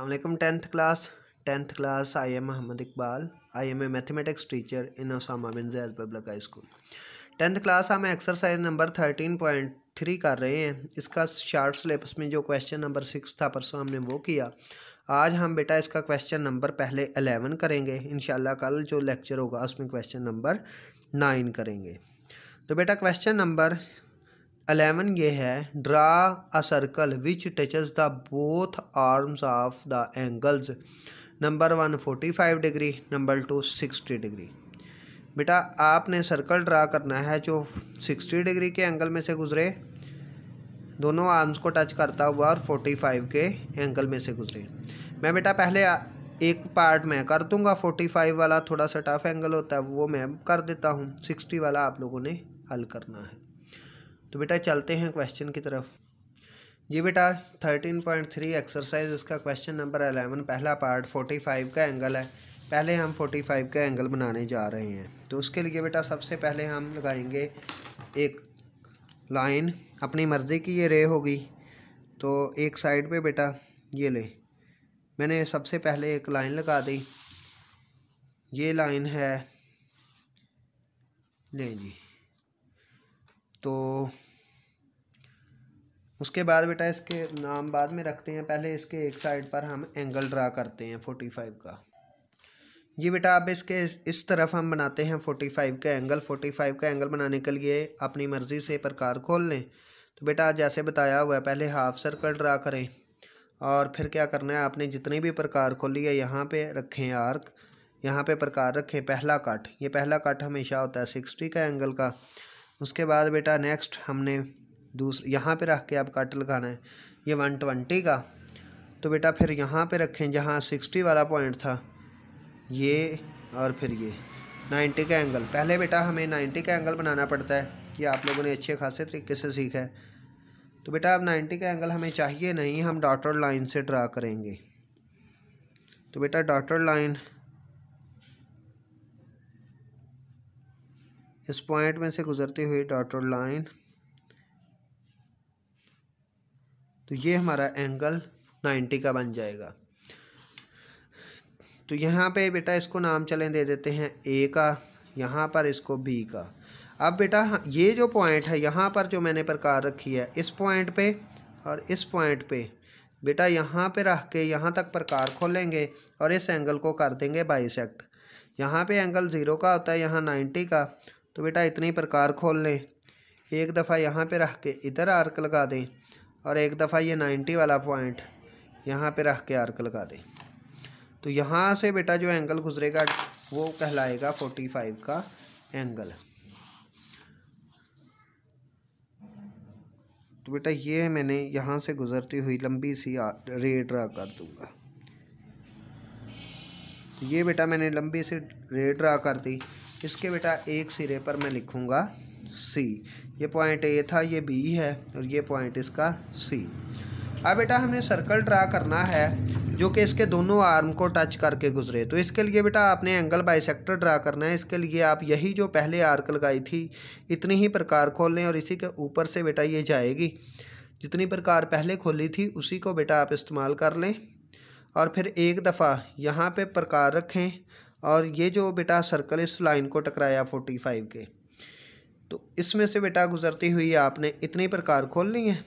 अल्लाम tenth class tenth class I am Mohammed Iqbal I am a mathematics teacher in Osama bin Zaid public high school tenth class हम exercise number thirteen point three कर रहे हैं इसका short syllabus में जो क्वेश्चन नंबर सिक्स था परसों हमने वो किया आज हम बेटा इसका क्वेश्चन नंबर पहले अलेवन करेंगे इन कल जो लेक्चर होगा उसमें क्वेश्चन नंबर नाइन करेंगे तो बेटा क्वेश्चन नंबर अलेवन ये है draw a circle which touches the both arms of the angles number one forty five degree number two sixty degree बेटा आपने सर्कल ड्रा करना है जो सिक्सटी डिग्री के एंगल में से गुजरे दोनों आर्म्स को टच करता हुआ और फोर्टी फाइव के एंगल में से गुजरे मैं बेटा पहले एक पार्ट मैं कर दूंगा फोर्टी फाइव वाला थोड़ा सा टफ एंगल होता है वो मैं कर देता हूँ सिक्सटी वाला आप लोगों ने हल करना है तो बेटा चलते हैं क्वेश्चन की तरफ जी बेटा थर्टीन पॉइंट थ्री एक्सरसाइज उसका क्वेश्चन नंबर अलेवन पहला पार्ट फोर्टी फाइव का एंगल है पहले हम फोर्टी फाइव का एंगल बनाने जा रहे हैं तो उसके लिए बेटा सबसे पहले हम लगाएंगे एक लाइन अपनी मर्ज़ी की ये रे होगी तो एक साइड पे बेटा ये ले मैंने सबसे पहले एक लाइन लगा दी ये लाइन है ले जी तो उसके बाद बेटा इसके नाम बाद में रखते हैं पहले इसके एक साइड पर हम एंगल ड्रा करते हैं फोर्टी फाइव का ये बेटा आप इसके इस तरफ हम बनाते हैं फोर्टी फाइव का एंगल फोर्टी फाइव का एंगल बनाने के लिए अपनी मर्ज़ी से प्रकार खोल लें तो बेटा जैसे बताया हुआ है पहले हाफ सर्कल ड्रा करें और फिर क्या करना है आपने जितनी भी प्रकार खोली है यहाँ पर रखें आर्क यहाँ पर प्रकार रखें पहला कट ये पहला कट हमेशा होता है सिक्सटी का एंगल का उसके बाद बेटा नेक्स्ट हमने दूसरा यहाँ पे रख के आप कट लगाना है ये वन ट्वेंटी का तो बेटा फिर यहाँ पे रखें जहाँ सिक्सटी वाला पॉइंट था ये और फिर ये नाइन्टी का एंगल पहले बेटा हमें नाइन्टी का एंगल बनाना पड़ता है ये आप लोगों ने अच्छे खासे तरीके से सीखा है तो बेटा अब नाइन्टी का एंगल हमें चाहिए नहीं हम डॉटेड लाइन से ड्रा करेंगे तो बेटा डॉटेड लाइन इस पॉइंट में से गुजरती हुई डॉटेड लाइन तो ये हमारा एंगल नाइन्टी का बन जाएगा तो यहाँ पे बेटा इसको नाम चलें दे देते हैं ए का यहाँ पर इसको बी का अब बेटा ये जो पॉइंट है यहाँ पर जो मैंने प्रकार रखी है इस पॉइंट पे और इस पॉइंट पे बेटा यहाँ पे रख के यहाँ तक प्रकार खोलेंगे और इस एंगल को कर देंगे बाइसेकट यहाँ पे एंगल ज़ीरो का होता है यहाँ नाइन्टी का तो बेटा इतनी प्रकार खोल लें एक दफ़ा यहाँ पे रख के इधर आर्क लगा दें और एक दफ़ा ये नाइन्टी वाला पॉइंट यहाँ पे रख के आर्क लगा दें तो यहाँ से बेटा जो एंगल गुजरेगा वो कहलाएगा फोर्टी फाइव का एंगल तो बेटा ये मैंने यहाँ से गुजरती हुई लंबी सी रे ड्रा कर दूँगा तो ये बेटा मैंने लंबी सी रे ड्रा कर दी इसके बेटा एक सिरे पर मैं लिखूँगा सी ये पॉइंट ए था ये बी है और ये पॉइंट इसका सी अब बेटा हमने सर्कल ड्रा करना है जो कि इसके दोनों आर्म को टच करके गुजरे तो इसके लिए बेटा आपने एंगल सेक्टर ड्रा करना है इसके लिए आप यही जो पहले आर्क लगाई थी इतनी ही प्रकार खोल लें और इसी के ऊपर से बेटा ये जाएगी जितनी प्रकार पहले खोली थी उसी को बेटा आप इस्तेमाल कर लें और फिर एक दफ़ा यहाँ पे प्रकार रखें और ये जो बेटा सर्कल इस लाइन को टकराया फोर्टी फाइव के तो इसमें से बेटा गुजरती हुई आपने इतने प्रकार खोलनी है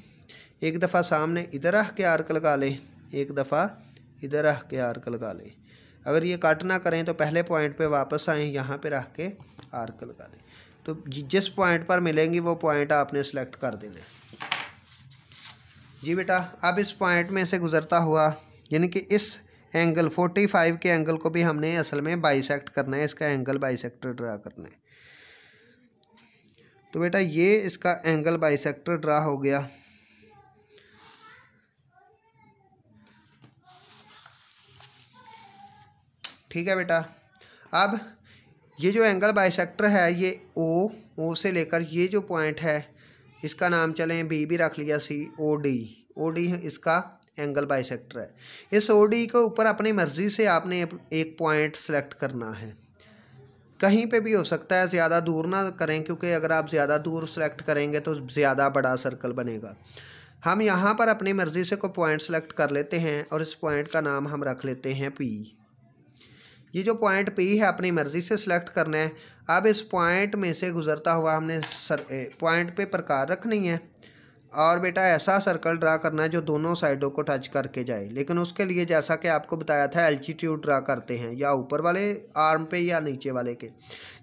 एक दफ़ा सामने इधर आह के आर्क लगा लें एक दफ़ा इधर आह के आर्क लगा लें अगर ये कट ना करें तो पहले पॉइंट पे वापस आएँ यहाँ पे रह के आर्क लगा लें तो जिस पॉइंट पर मिलेंगी वो पॉइंट आपने सेलेक्ट कर देना जी बेटा अब इस पॉइंट में से गुज़रता हुआ यानी कि इस एंगल फोर्टी फाइव के एंगल को भी हमने असल में बाइसेक्ट करना है इसका एंगल बाइसेक्टर ड्रा करना है तो बेटा ये इसका एंगल बाइसेक्टर ड्रा हो गया ठीक है बेटा अब ये जो एंगल बाइसेक्टर है ये ओ ओ से लेकर ये जो पॉइंट है इसका नाम चलें बी भी रख लिया C O D O D इसका एंगल बाइसेक्टर है इस ओ डी को ऊपर अपनी मर्ज़ी से आपने एक पॉइंट सेलेक्ट करना है कहीं पे भी हो सकता है ज़्यादा दूर ना करें क्योंकि अगर आप ज़्यादा दूर सेलेक्ट करेंगे तो ज़्यादा बड़ा सर्कल बनेगा हम यहाँ पर अपनी मर्ज़ी से कोई पॉइंट सेलेक्ट कर लेते हैं और इस पॉइंट का नाम हम रख लेते हैं पी ये जो पॉइंट पी है अपनी मर्ज़ी से सिलेक्ट करना है अब इस पॉइंट में से गुज़रता हुआ हमने पॉइंट पे प्रकार रखनी है और बेटा ऐसा सर्कल ड्रा करना है जो दोनों साइडों को टच करके जाए लेकिन उसके लिए जैसा कि आपको बताया था एल्टीट्यूड ड्रा करते हैं या ऊपर वाले आर्म पे या नीचे वाले के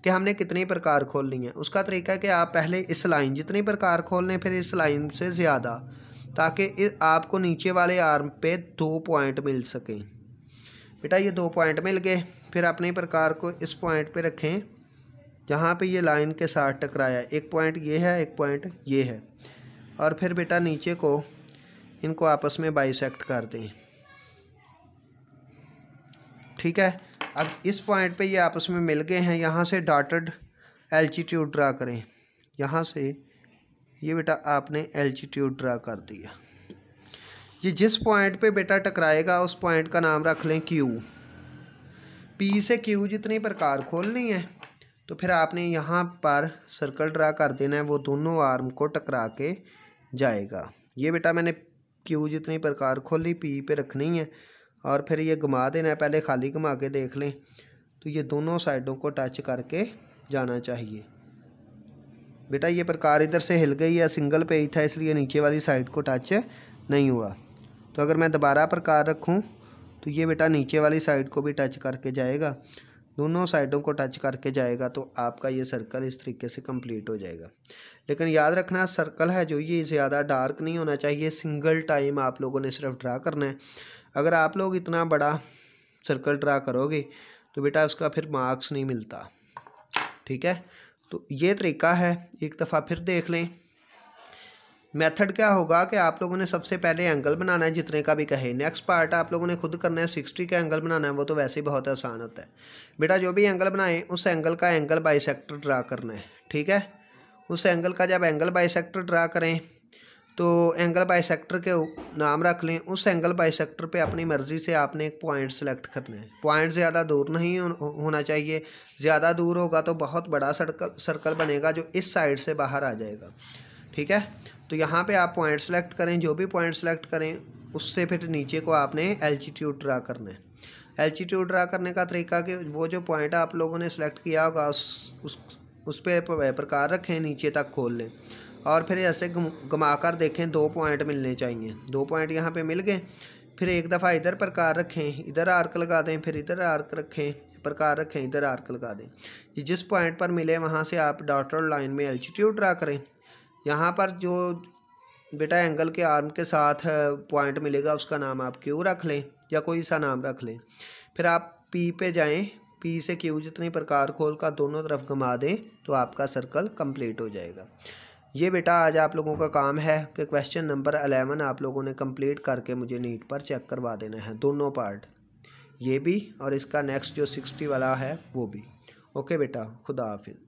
कि हमने कितनी प्रकार खोलनी है उसका तरीका है कि आप पहले इस लाइन जितनी प्रकार खोल लें फिर इस लाइन से ज़्यादा ताकि आपको नीचे वाले आर्म पे दो पॉइंट मिल सकें बेटा ये दो पॉइंट मिल गए फिर अपने प्रकार को इस पॉइंट पर रखें जहाँ पर ये लाइन के साथ टकराया एक पॉइंट ये है एक पॉइंट ये है और फिर बेटा नीचे को इनको आपस में बाइसेक्ट कर दें ठीक है अब इस पॉइंट पे ये आपस में मिल गए हैं यहाँ से डॉटेड एल्टीट्यूड ड्रा करें यहाँ से ये बेटा आपने एल्टीट्यूड ड्रा कर दिया ये जिस पॉइंट पे बेटा टकराएगा उस पॉइंट का नाम रख लें क्यू पी से क्यू जितनी प्रकार खोलनी है तो फिर आपने यहाँ पर सर्कल ड्रा कर देना है वो दोनों आर्म को टकरा के जाएगा ये बेटा मैंने क्यू जितनी प्रकार खोली पी पे रखनी है और फिर ये घुमा देना है पहले खाली घुमा के देख लें तो ये दोनों साइडों को टच करके जाना चाहिए बेटा ये प्रकार इधर से हिल गई है सिंगल पे ही था इसलिए नीचे वाली साइड को टच नहीं हुआ तो अगर मैं दोबारा प्रकार रखूँ तो ये बेटा नीचे वाली साइड को भी टच करके जाएगा दोनों साइडों को टच करके जाएगा तो आपका ये सर्कल इस तरीके से कंप्लीट हो जाएगा लेकिन याद रखना सर्कल है जो ये ज़्यादा डार्क नहीं होना चाहिए सिंगल टाइम आप लोगों ने सिर्फ ड्रा करना है अगर आप लोग इतना बड़ा सर्कल ड्रा करोगे तो बेटा उसका फिर मार्क्स नहीं मिलता ठीक है तो ये तरीका है एक दफ़ा फिर देख लें मेथड क्या होगा कि आप लोगों ने सबसे पहले एंगल बनाना है जितने का भी कहे नेक्स्ट पार्ट आप लोगों ने खुद करना है सिक्सटी का एंगल बनाना है वो तो वैसे ही बहुत आसान होता है बेटा जो भी एंगल बनाएं उस एंगल का एंगल बाइसेक्टर ड्रा करना है ठीक है उस एंगल का जब एंगल बाइसेक्टर ड्रा करें तो एंगल बाइसेक्टर के नाम रख लें उस एंगल बाइसेक्टर पे अपनी मर्ज़ी से आपने एक पॉइंट सेलेक्ट करना है पॉइंट ज़्यादा दूर नहीं होना चाहिए ज़्यादा दूर होगा तो बहुत बड़ा सर्कल सर्कल बनेगा जो इस साइड से बाहर आ जाएगा ठीक है तो यहाँ पे आप पॉइंट सेलेक्ट करें जो भी पॉइंट सेलेक्ट करें उससे फिर नीचे को आपने एल्टीट्यूड ड्रा करना है एल्टीट्यूड ड्रा करने का तरीका कि वो जो पॉइंट आप लोगों ने सेलेक्ट किया होगा उस उस उस पर प्रकार रखें नीचे तक खोल लें और फिर ऐसे घुमा कर देखें दो पॉइंट मिलने चाहिए दो पॉइंट यहाँ पर मिल गए फिर एक दफ़ा इधर प्रकार रखें इधर आर्क लगा दें फिर इधर आर्क रखें प्रकार रखें इधर आर्क लगा दें जिस पॉइंट पर मिले वहाँ से आप डॉटर लाइन में एल्टीट्यूड ड्रा करें यहाँ पर जो बेटा एंगल के आर्म के साथ पॉइंट मिलेगा उसका नाम आप क्यू रख लें या कोई सा नाम रख लें फिर आप पी पे जाएं पी से क्यू जितनी प्रकार खोल का दोनों तरफ घुमा दें तो आपका सर्कल कंप्लीट हो जाएगा ये बेटा आज आप लोगों का काम है कि क्वेश्चन नंबर अलेवन आप लोगों ने कंप्लीट करके मुझे नीट पर चेक करवा देना है दोनों पार्ट ये भी और इसका नेक्स्ट जो सिक्सटी वाला है वो भी ओके बेटा खुदा हाफिज